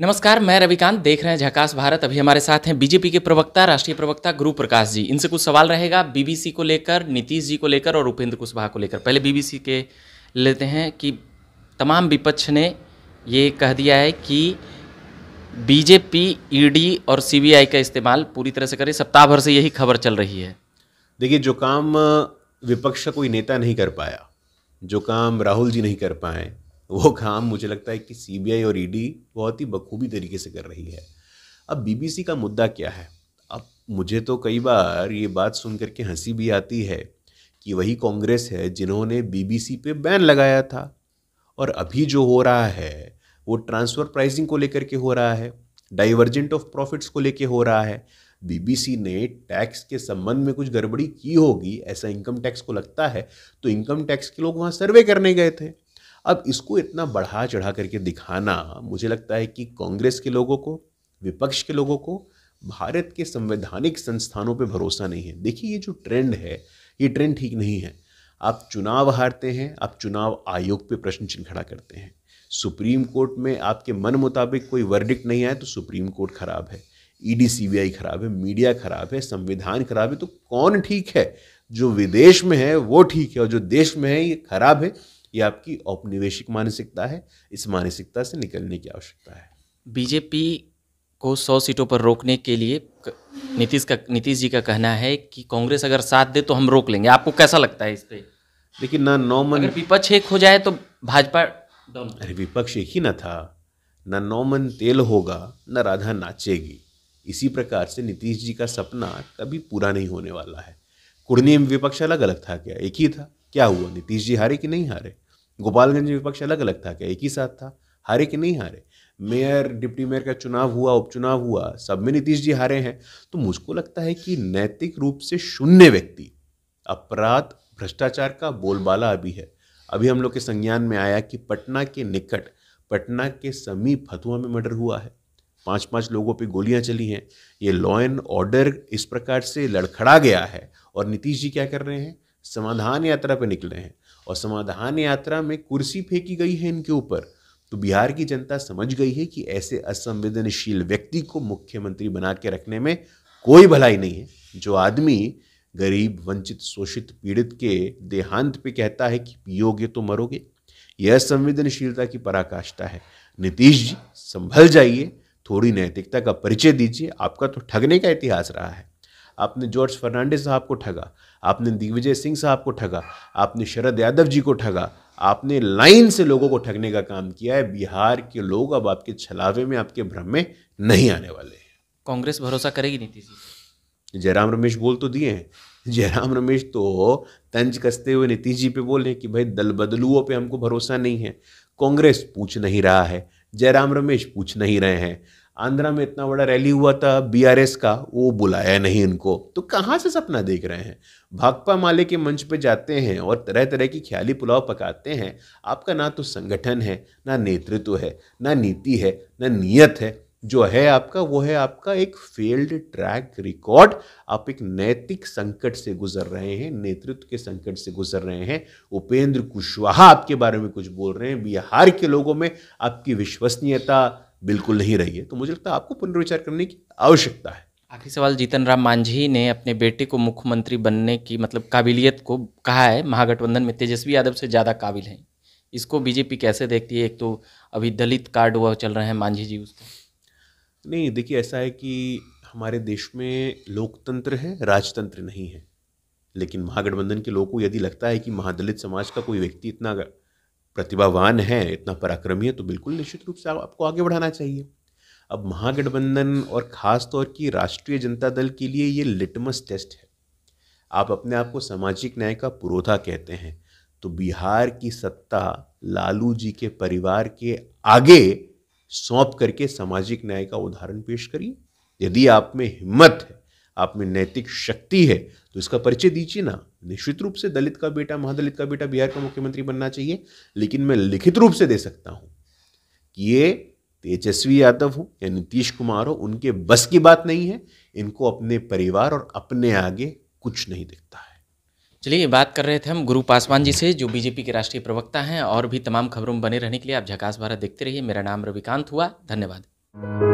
नमस्कार मैं रविकांत देख रहे हैं झकास भारत अभी हमारे साथ हैं बीजेपी के प्रवक्ता राष्ट्रीय प्रवक्ता गुरु प्रकाश जी इनसे कुछ सवाल रहेगा बीबीसी को लेकर नीतीश जी को लेकर और उपेंद्र कुशवाहा को लेकर पहले बीबीसी के लेते हैं कि तमाम विपक्ष ने ये कह दिया है कि बीजेपी ईडी और सीबीआई का इस्तेमाल पूरी तरह से करे सप्ताह भर से यही खबर चल रही है देखिए जो काम विपक्ष का कोई नेता नहीं कर पाया जो काम राहुल जी नहीं कर पाए वो काम मुझे लगता है कि सीबीआई और ईडी e बहुत ही बखूबी तरीके से कर रही है अब बीबीसी का मुद्दा क्या है अब मुझे तो कई बार ये बात सुन करके हंसी भी आती है कि वही कांग्रेस है जिन्होंने बीबीसी पे बैन लगाया था और अभी जो हो रहा है वो ट्रांसफ़र प्राइसिंग को लेकर के हो रहा है डाइवर्जेंट ऑफ प्रॉफिट्स को लेकर हो रहा है बीबीसी ने टैक्स के संबंध में कुछ गड़बड़ी की होगी ऐसा इनकम टैक्स को लगता है तो इनकम टैक्स के लोग वहाँ सर्वे करने गए थे अब इसको इतना बढ़ा चढ़ा करके दिखाना मुझे लगता है कि कांग्रेस के लोगों को विपक्ष के लोगों को भारत के संवैधानिक संस्थानों पे भरोसा नहीं है देखिए ये जो ट्रेंड है ये ट्रेंड ठीक नहीं है आप चुनाव हारते हैं आप चुनाव आयोग पे प्रश्न चिन्ह खड़ा करते हैं सुप्रीम कोर्ट में आपके मन मुताबिक कोई वर्डिक्ट नहीं आए तो सुप्रीम कोर्ट खराब है ईडी सीबीआई खराब है मीडिया खराब है संविधान खराब है तो कौन ठीक है जो विदेश में है वो ठीक है और जो देश में है ये खराब है ये आपकी औपनिवेशिक मानसिकता है इस मानसिकता से निकलने की आवश्यकता है बीजेपी को सौ सीटों पर रोकने के लिए नीतीश का नीतीश जी का कहना है कि कांग्रेस अगर साथ दे तो हम रोक लेंगे आपको कैसा लगता है इस पर लेकिन ना नौ मन विपक्ष एक हो जाए तो भाजपा अरे विपक्ष एक ही ना था ना नौ मन तेल होगा ना राधा नाचेगी इसी प्रकार से नीतीश जी का सपना कभी पूरा नहीं होने वाला है कुर्नी में विपक्ष अलग अलग था क्या एक ही था क्या हुआ नीतीश जी हारे कि नहीं हारे गोपालगंज में विपक्ष अलग अलग था क्या एक ही साथ था हारे कि नहीं हारे मेयर डिप्टी मेयर का चुनाव हुआ उपचुनाव हुआ सब में नीतीश जी हारे हैं तो मुझको लगता है कि नैतिक रूप से शून्य व्यक्ति अपराध भ्रष्टाचार का बोलबाला अभी है अभी हम लोग के संज्ञान में आया कि पटना के निकट पटना के समीप फतुआ में मर्डर हुआ है पांच पांच लोगों पे गोलियां चली हैं ये लॉ एंड ऑर्डर इस प्रकार से लड़खड़ा गया है और नीतीश जी क्या कर रहे हैं समाधान यात्रा पे निकले हैं और समाधान यात्रा में कुर्सी फेंकी गई है इनके ऊपर तो बिहार की जनता समझ गई है कि ऐसे असंवेदनशील व्यक्ति को मुख्यमंत्री बना के रखने में कोई भलाई नहीं है जो आदमी गरीब वंचित शोषित पीड़ित के देहांत पे कहता है कि पियोगे तो मरोगे यह संवेदनशीलता की पराकाष्ठा है नीतीश जी संभल जाइए थोड़ी नैतिकता का परिचय दीजिए आपका तो ठगने का इतिहास रहा है आपने जॉर्ज फर्नांडिस साहब को ठगा आपने दिग्विजय सिंह साहब को ठगा आपने शरद यादव जी को ठगा आपने लाइन से लोगों को ठगने का काम किया है बिहार के लोग अब आपके छलावे में आपके भ्रम में नहीं आने वाले कांग्रेस भरोसा करेगी नीतीश जी जयराम रमेश बोल तो दिए हैं जयराम रमेश तो तंज कसते हुए नीतीश जी पे बोले कि भाई दल बदलुओं पे हमको भरोसा नहीं है कांग्रेस पूछ नहीं रहा है जयराम रमेश पूछ नहीं रहे हैं आंध्रा में इतना बड़ा रैली हुआ था बीआरएस का वो बुलाया नहीं इनको तो कहाँ से सपना देख रहे हैं भाकपा माले के मंच पे जाते हैं और तरह तरह की ख्याली पुलाव पकाते हैं आपका ना तो संगठन है ना नेतृत्व है ना नीति है ना नीयत है जो है आपका वो है आपका एक फेल्ड ट्रैक रिकॉर्ड आप एक नैतिक संकट से गुजर रहे हैं नेतृत्व के संकट से गुजर रहे हैं उपेंद्र कुशवाहा आपके बारे में कुछ बोल रहे हैं बिहार के लोगों में आपकी विश्वसनीयता बिल्कुल नहीं रही है तो मुझे लगता है आपको पुनर्विचार करने की आवश्यकता है आखिरी सवाल जीतन राम मांझी ने अपने बेटे को मुख्यमंत्री बनने की मतलब काबिलियत को कहा है महागठबंधन में तेजस्वी यादव से ज़्यादा काबिल हैं इसको बीजेपी कैसे देखती है एक तो अभी दलित कार्ड हुआ चल रहे हैं मांझी जी उसको नहीं देखिए ऐसा है कि हमारे देश में लोकतंत्र है राजतंत्र नहीं है लेकिन महागठबंधन के लोगों को यदि लगता है कि महादलित समाज का कोई व्यक्ति इतना प्रतिभावान है इतना पराक्रमी है तो बिल्कुल निश्चित रूप से आपको आगे बढ़ाना चाहिए अब महागठबंधन और ख़ास तौर की राष्ट्रीय जनता दल के लिए ये लिटमस टेस्ट है आप अपने आप को सामाजिक न्याय का पुरोधा कहते हैं तो बिहार की सत्ता लालू जी के परिवार के आगे सौंप करके सामाजिक न्याय का उदाहरण पेश करिए यदि आप में हिम्मत है आप में नैतिक शक्ति है तो इसका परिचय दीजिए ना निश्चित रूप से दलित का बेटा महादलित का बेटा बिहार का मुख्यमंत्री बनना चाहिए लेकिन मैं लिखित रूप से दे सकता हूँ कि ये तेजस्वी यादव हो या नीतीश कुमार हो उनके बस की बात नहीं है इनको अपने परिवार और अपने आगे कुछ नहीं दिखता है चलिए बात कर रहे थे हम गुरु पासवान जी से जो बीजेपी के राष्ट्रीय प्रवक्ता हैं और भी तमाम खबरों में बने रहने के लिए आप झकास भारत देखते रहिए मेरा नाम रविकांत हुआ धन्यवाद